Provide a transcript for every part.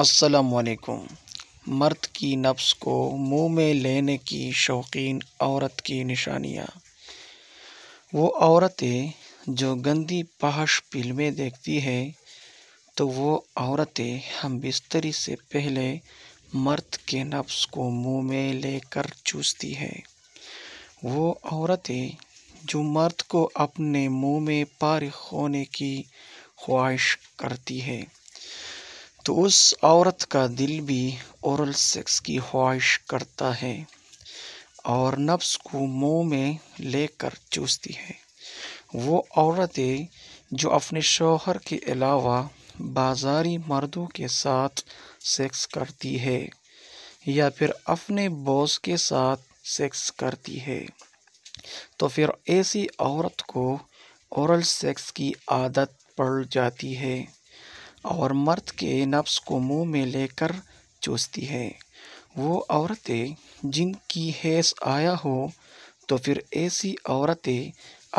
असलकुम मर्द की नफ्स को मुंह में लेने की शौकीन औरत की निशानियाँ वो औरतें जो गंदी पहाश फिल्में देखती है तो वो औरतें हम बिस्तरी से पहले मर्द के नफ्स को मुंह में लेकर चूसती है वो औरतें जो मर्द को अपने मुंह में पार होने की ख्वाहिश करती है तो उस औरत का दिल भी औरल सेक्स की ख्वाहिश करता है और नफ्स को मुंह में लेकर चूसती है वो औरतें जो अपने शोहर के अलावा बाजारी मर्दों के साथ सेक्स करती है या फिर अपने बॉस के साथ सेक्स करती है तो फिर ऐसी औरत को औरल सेक्स की आदत पड़ जाती है और मर्द के नफ्स को मुंह में लेकर चूसती है वो औरतें जिनकी हैस आया हो तो फिर ऐसी औरतें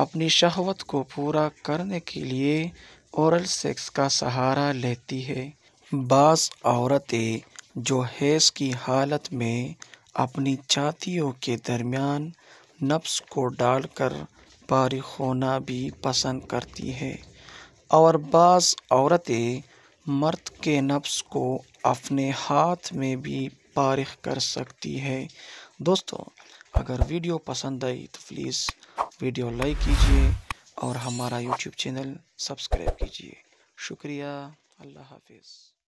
अपनी शहवत को पूरा करने के लिए औरल सेक्स का सहारा लेती है बास औरतें जो हैस की हालत में अपनी चातियों के दरमियान नफ्स को डालकर बारिक होना भी पसंद करती है और बास औरतें मर्द के नफ्स को अपने हाथ में भी पारख कर सकती है दोस्तों अगर वीडियो पसंद आई तो प्लीज़ वीडियो लाइक कीजिए और हमारा यूट्यूब चैनल सब्सक्राइब कीजिए शुक्रिया अल्लाह हाफिज़